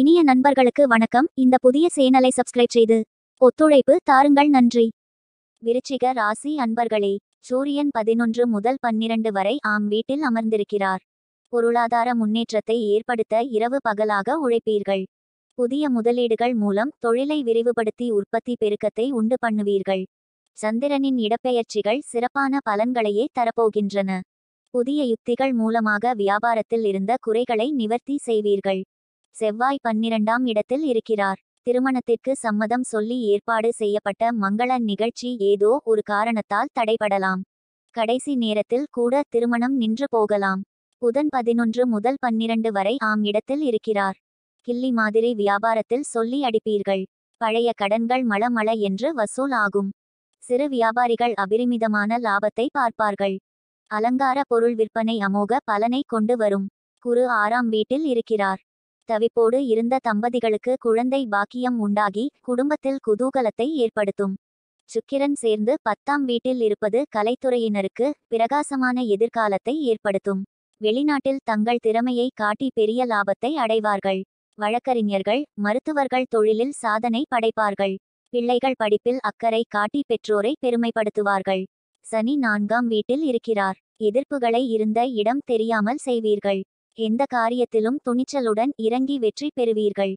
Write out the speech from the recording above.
இனிய நண்பர்களுக்கு வணக்கம் இந்த புதிய சேனலை சப்ஸ்கிரைப் செய்து ஒத்துழைப்பு தாருங்கள் நன்றி விருச்சிக ராசி அன்பர்களே சூரியன் பதினொன்று முதல் பன்னிரண்டு வரை ஆம் வீட்டில் அமர்ந்திருக்கிறார் பொருளாதார முன்னேற்றத்தை ஏற்படுத்த இரவு பகலாக உழைப்பீர்கள் புதிய முதலீடுகள் மூலம் தொழிலை விரிவுபடுத்தி உற்பத்தி பெருக்கத்தை உண்டு பண்ணுவீர்கள் சந்திரனின் இடப்பெயர்ச்சிகள் சிறப்பான பலன்களையே தரப்போகின்றன புதிய யுக்திகள் மூலமாக வியாபாரத்தில் இருந்த குறைகளை நிவர்த்தி செய்வீர்கள் செவ்வாய் பன்னிரண்டாம் இடத்தில் இருக்கிறார் திருமணத்திற்கு சம்மதம் சொல்லி ஏற்பாடு செய்யப்பட்ட மங்கள நிகழ்ச்சி ஏதோ ஒரு காரணத்தால் தடைபடலாம் கடைசி நேரத்தில் கூட திருமணம் நின்று போகலாம் புதன் பதினொன்று முதல் பன்னிரண்டு வரை ஆம் இடத்தில் இருக்கிறார் கிள்ளி மாதிரி வியாபாரத்தில் சொல்லி அடிப்பீர்கள் பழைய கடன்கள் மளமள என்று வசூல் ஆகும் சிறு வியாபாரிகள் அபரிமிதமான லாபத்தை பார்ப்பார்கள் அலங்கார பொருள் விற்பனை அமோக பலனை கொண்டு வரும் குரு ஆறாம் வீட்டில் இருக்கிறார் தவிப்போடு இருந்த தம்பதிகளுக்கு குழந்தை பாக்கியம் உண்டாகி குடும்பத்தில் குதூகலத்தை ஏற்படுத்தும் சுக்கிரன் சேர்ந்து பத்தாம் வீட்டில் இருப்பது கலைத்துறையினருக்கு பிரகாசமான எதிர்காலத்தை ஏற்படுத்தும் வெளிநாட்டில் தங்கள் திறமையை காட்டி பெரிய லாபத்தை அடைவார்கள் வழக்கறிஞர்கள் மருத்துவர்கள் தொழிலில் சாதனை படைப்பார்கள் பிள்ளைகள் படிப்பில் அக்கறை காட்டி பெற்றோரை பெருமைப்படுத்துவார்கள் சனி நான்காம் வீட்டில் இருக்கிறார் எதிர்ப்புகளை இருந்த இடம் தெரியாமல் செய்வீர்கள் எந்த காரியத்திலும் துணிச்சலுடன் இறங்கி வெற்றி பெறுவீர்கள்